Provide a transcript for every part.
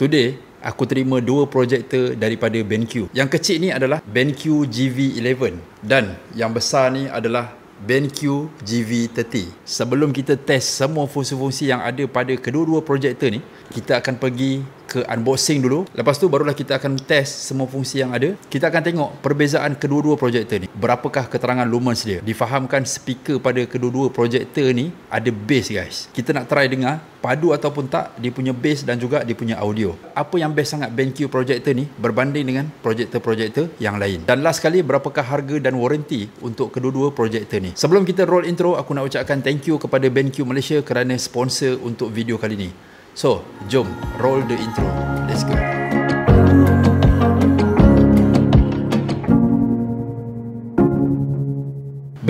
Today, aku terima dua projektor daripada BenQ. Yang kecil ni adalah BenQ GV11 dan yang besar ni adalah BenQ GV30. Sebelum kita test semua fungsi-fungsi yang ada pada kedua-dua projektor ni, kita akan pergi ke unboxing dulu lepas tu barulah kita akan test semua fungsi yang ada kita akan tengok perbezaan kedua-dua projektor ni berapakah keterangan lumens dia difahamkan speaker pada kedua-dua projektor ni ada bass guys kita nak try dengar padu ataupun tak dia punya bass dan juga dia punya audio apa yang best sangat BenQ projector ni berbanding dengan projector-projector yang lain dan last sekali berapakah harga dan warranty untuk kedua-dua projector ni sebelum kita roll intro aku nak ucapkan thank you kepada BenQ Malaysia kerana sponsor untuk video kali ni So, jom roll the intro. Let's go.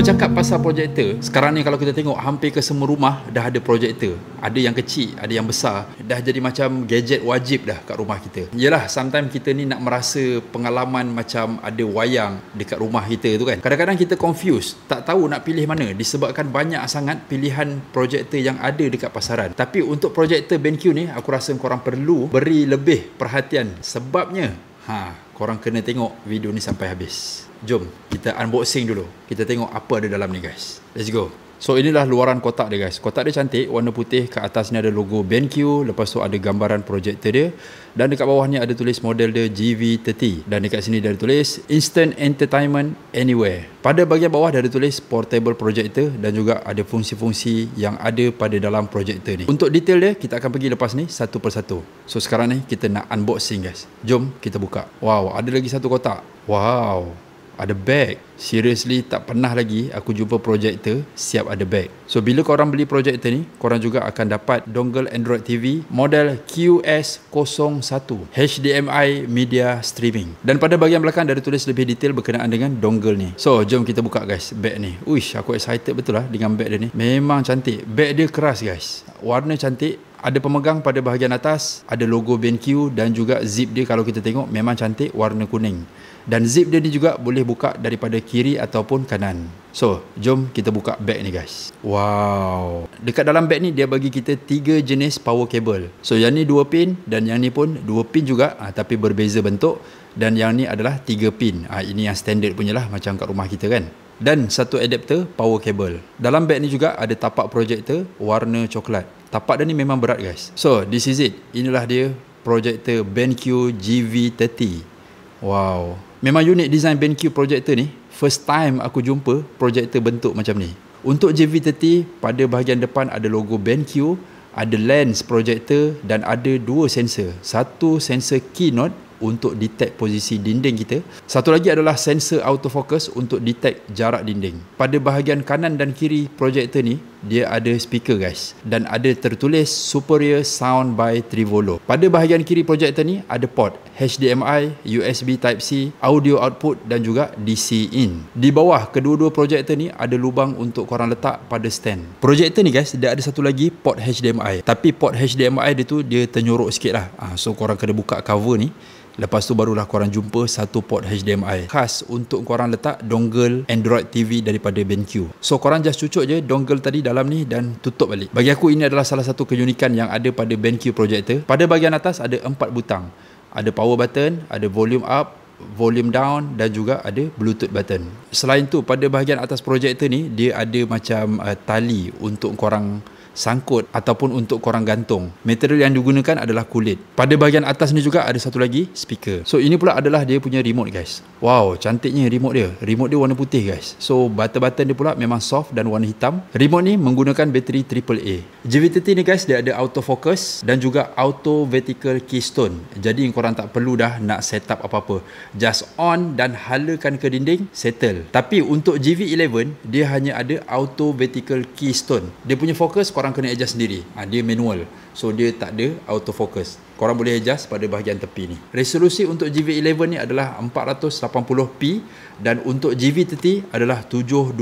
Bercakap pasal projektor, sekarang ni kalau kita tengok hampir ke semua rumah dah ada projektor. Ada yang kecil, ada yang besar. Dah jadi macam gadget wajib dah kat rumah kita. Yelah, sometimes kita ni nak merasa pengalaman macam ada wayang dekat rumah kita tu kan. Kadang-kadang kita confused, tak tahu nak pilih mana disebabkan banyak sangat pilihan projektor yang ada dekat pasaran. Tapi untuk projektor BenQ ni, aku rasa korang perlu beri lebih perhatian sebabnya Ha, korang kena tengok video ni sampai habis. Jom, kita unboxing dulu. Kita tengok apa ada dalam ni guys. Let's go. So inilah luaran kotak dia guys. Kotak dia cantik, warna putih, kat atas ni ada logo BenQ, lepas tu ada gambaran projector dia dan dekat bawah ni ada tulis model dia GV30 dan dekat sini dia ada tulis Instant Entertainment Anywhere. Pada bahagian bawah dia ada tulis portable projector dan juga ada fungsi-fungsi yang ada pada dalam projector ni. Untuk detail dia kita akan pergi lepas ni satu persatu. So sekarang ni kita nak unboxing guys. Jom kita buka. Wow, ada lagi satu kotak. Wow ada bag. Seriously tak pernah lagi aku jumpa projector siap ada bag. So bila korang beli projector ni, korang juga akan dapat dongle Android TV model QS01 HDMI Media Streaming. Dan pada bahagian belakang ada tulis lebih detail berkenaan dengan dongle ni. So jom kita buka guys bag ni. Uish aku excited betul lah dengan bag dia ni. Memang cantik. Bag dia keras guys. Warna cantik, ada pemegang pada bahagian atas, ada logo BenQ dan juga zip dia kalau kita tengok memang cantik warna kuning. Dan zip dia ni juga boleh buka daripada kiri ataupun kanan. So, jom kita buka beg ni guys. Wow. Dekat dalam beg ni dia bagi kita tiga jenis power cable. So, yang ni dua pin dan yang ni pun dua pin juga ha, tapi berbeza bentuk. Dan yang ni adalah tiga pin. Ha, ini yang standard punya lah macam kat rumah kita kan. Dan satu adapter power cable. Dalam beg ni juga ada tapak projector warna coklat. Tapak dia ni memang berat guys. So, this is it. Inilah dia projector BenQ GV30. Wow. Memang unik design BenQ projector ni. First time aku jumpa projector bentuk macam ni. Untuk GV30, pada bahagian depan ada logo BenQ, ada lens projector dan ada dua sensor. Satu sensor keynote untuk detect posisi dinding kita. Satu lagi adalah sensor autofocus untuk detect jarak dinding. Pada bahagian kanan dan kiri projektor ni, dia ada speaker guys dan ada tertulis Superior Sound by Trivolo. Pada bahagian kiri projektor ni ada port HDMI, USB Type-C, audio output dan juga DC in. Di bawah kedua-dua projektor ni ada lubang untuk korang letak pada stand. Projektor ni guys, dia ada satu lagi port HDMI. Tapi port HDMI dia tu dia tenyorok sikit lah. Ah, so korang kena buka cover ni. Lepas tu barulah korang jumpa satu port HDMI khas untuk korang letak dongle Android TV daripada BenQ. So korang just cucuk je dongle tadi dalam ni dan tutup balik. Bagi aku ini adalah salah satu keunikan yang ada pada BenQ projector. Pada bahagian atas ada empat butang. Ada power button, ada volume up, volume down dan juga ada bluetooth button. Selain tu pada bahagian atas projector ni dia ada macam uh, tali untuk korang sangkut ataupun untuk korang gantung. Material yang digunakan adalah kulit. Pada bahagian atas ni juga ada satu lagi speaker. So ini pula adalah dia punya remote guys. Wow, cantiknya remote dia. Remote dia warna putih guys. So button-button dia pula memang soft dan warna hitam. Remote ni menggunakan bateri AAA. JVTT ni guys dia ada auto focus dan juga auto vertical keystone. Jadi korang tak perlu dah nak set up apa-apa. Just on dan halakan ke dinding, settle. Tapi untuk gv 11 dia hanya ada auto vertical keystone. Dia punya fokus korang kena adjust sendiri ha, dia manual so dia tak ada autofocus korang boleh adjust pada bahagian tepi ni resolusi untuk GV11 ni adalah 480p dan untuk GV30 adalah 720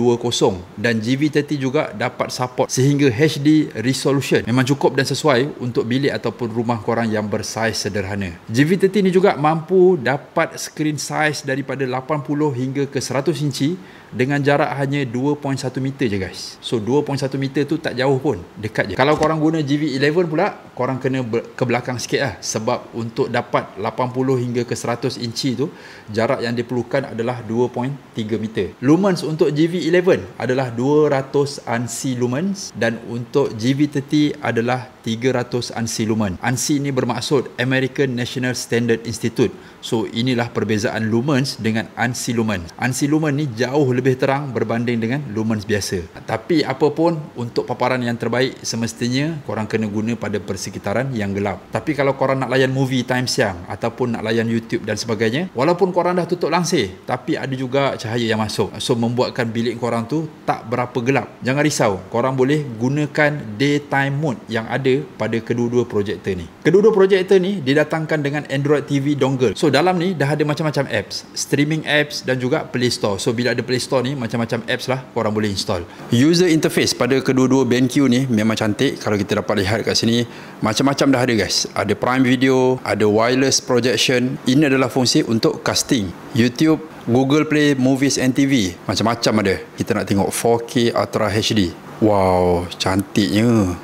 dan GV30 juga dapat support sehingga HD resolution memang cukup dan sesuai untuk bilik ataupun rumah korang yang bersaiz sederhana GV30 ni juga mampu dapat screen size daripada 80 hingga ke 100 inci dengan jarak hanya 2.1 meter je guys so 2.1 meter tu tak jauh pun dekat je kalau korang guna GV11 pula korang kena ke belakang sikit lah sebab untuk dapat 80 hingga ke 100 inci tu jarak yang diperlukan adalah 2.3 meter lumens untuk GV11 adalah 200 ansi lumens dan untuk GV30 adalah 300 ANSI lumen. ANSI ini bermaksud American National Standard Institute. So inilah perbezaan lumens dengan ANSI lumen. ANSI lumen ni jauh lebih terang berbanding dengan lumens biasa. Tapi apa pun untuk paparan yang terbaik semestinya korang kena guna pada persekitaran yang gelap. Tapi kalau korang nak layan movie time siang ataupun nak layan YouTube dan sebagainya, walaupun korang dah tutup langsir tapi ada juga cahaya yang masuk. So membuatkan bilik korang tu tak berapa gelap. Jangan risau, korang boleh gunakan daytime mode yang ada pada kedua-dua projektor ni. Kedua-dua projektor ni didatangkan dengan Android TV dongle. So dalam ni dah ada macam-macam apps, streaming apps dan juga Play Store. So bila ada Play Store ni macam-macam apps lah korang boleh install. User interface pada kedua-dua BenQ ni memang cantik kalau kita dapat lihat kat sini. Macam-macam dah ada guys. Ada Prime Video, ada wireless projection. Ini adalah fungsi untuk casting. YouTube, Google Play, Movies and TV. Macam-macam ada. Kita nak tengok 4K Ultra HD. Wow, cantiknya.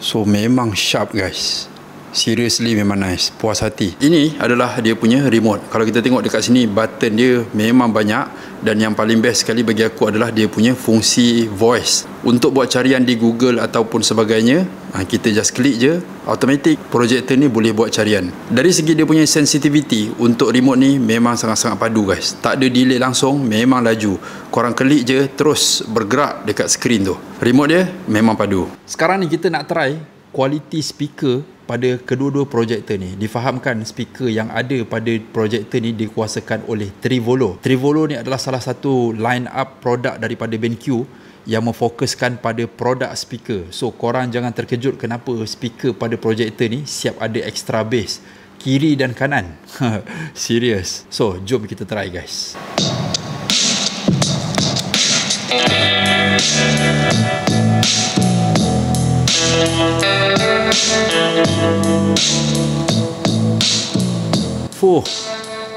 So memang sharp guys Seriously memang nice Puas hati Ini adalah dia punya remote Kalau kita tengok dekat sini Button dia memang banyak Dan yang paling best sekali bagi aku adalah Dia punya fungsi voice Untuk buat carian di Google ataupun sebagainya ah, Kita just klik je Automatic projector ni boleh buat carian Dari segi dia punya sensitivity Untuk remote ni memang sangat-sangat padu guys Tak ada delay langsung Memang laju Korang klik je terus bergerak dekat skrin tu remote dia memang padu sekarang ni kita nak try quality speaker pada kedua-dua projektor ni difahamkan speaker yang ada pada projektor ni dikuasakan oleh Trivolo Trivolo ni adalah salah satu line up produk daripada BenQ yang memfokuskan pada produk speaker so korang jangan terkejut kenapa speaker pada projektor ni siap ada extra bass kiri dan kanan serius so jom kita try guys Fuh,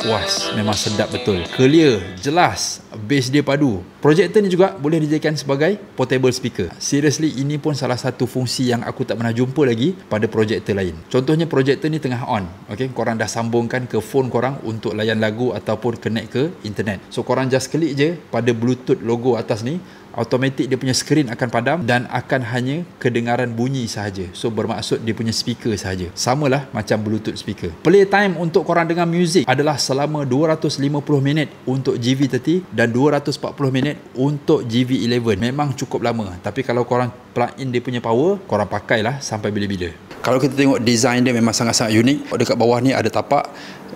puas memang sedap betul clear jelas bass dia padu projector ni juga boleh dijadikan sebagai portable speaker seriously ini pun salah satu fungsi yang aku tak pernah jumpa lagi pada projector lain contohnya projector ni tengah on Okay, korang dah sambungkan ke phone korang untuk layan lagu ataupun connect ke internet so korang just klik je pada bluetooth logo atas ni automatik dia punya skrin akan padam dan akan hanya kedengaran bunyi sahaja so bermaksud dia punya speaker sahaja samalah macam bluetooth speaker play time untuk korang dengar music adalah selama 250 minit untuk GV30 dan 240 minit untuk GV11 memang cukup lama tapi kalau korang plug in dia punya power korang pakailah sampai bila-bila kalau kita tengok design dia memang sangat-sangat unik dekat bawah ni ada tapak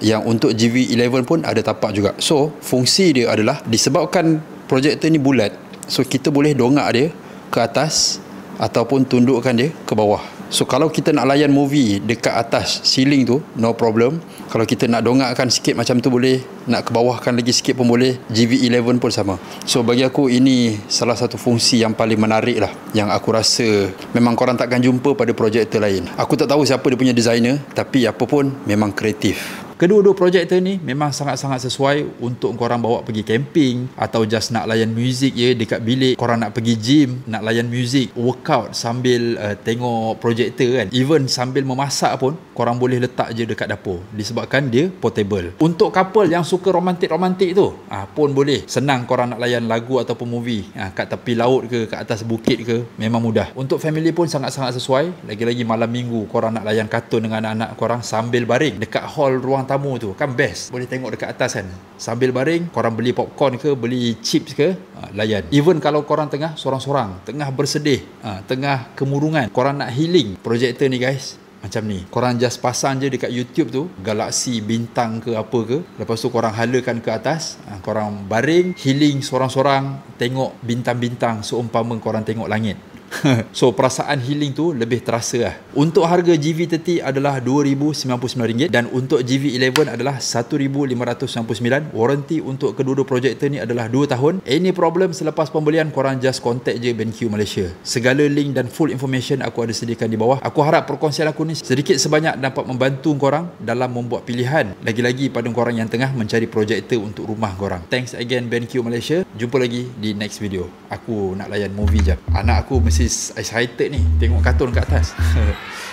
yang untuk GV11 pun ada tapak juga so fungsi dia adalah disebabkan projektor ni bulat So kita boleh dongak dia ke atas ataupun tundukkan dia ke bawah. So kalau kita nak layan movie dekat atas ceiling tu, no problem. Kalau kita nak dongakkan sikit macam tu boleh, nak ke bawahkan lagi sikit pun boleh. GV11 pun sama. So bagi aku ini salah satu fungsi yang paling menarik lah. Yang aku rasa memang korang takkan jumpa pada projektor lain. Aku tak tahu siapa dia punya designer, tapi apa pun memang kreatif. Kedua-dua projek ni memang sangat-sangat sesuai untuk korang bawa pergi camping atau just nak layan muzik ya dekat bilik korang nak pergi gym nak layan muzik workout sambil uh, tengok tu kan even sambil memasak pun korang boleh letak je dekat dapur disebabkan dia portable untuk couple yang suka romantik-romantik tu ah, pun boleh senang korang nak layan lagu ataupun movie ah, kat tepi laut ke kat atas bukit ke memang mudah untuk family pun sangat-sangat sesuai lagi-lagi malam minggu korang nak layan kartun dengan anak-anak korang sambil baring dekat hall ruang ruang tamu tu kan best boleh tengok dekat atas kan sambil baring korang beli popcorn ke beli chips ke ha, layan even kalau korang tengah sorang-sorang tengah bersedih ha, tengah kemurungan korang nak healing projector ni guys macam ni korang just pasang je dekat YouTube tu galaksi bintang ke apa ke lepas tu korang halakan ke atas ha, korang baring healing sorang-sorang tengok bintang-bintang seumpama korang tengok langit so perasaan healing tu lebih terasa lah. Untuk harga GV30 adalah RM2,099 dan untuk GV11 adalah RM1,599. Warranty untuk kedua-dua projektor ni adalah 2 tahun. Any eh, problem selepas pembelian korang just contact je BenQ Malaysia. Segala link dan full information aku ada sediakan di bawah. Aku harap perkongsian aku ni sedikit sebanyak dapat membantu korang dalam membuat pilihan. Lagi-lagi pada korang yang tengah mencari projektor untuk rumah korang. Thanks again BenQ Malaysia. Jumpa lagi di next video. Aku nak layan movie je. Anak aku mesti is excited ni Tengok katun kat atas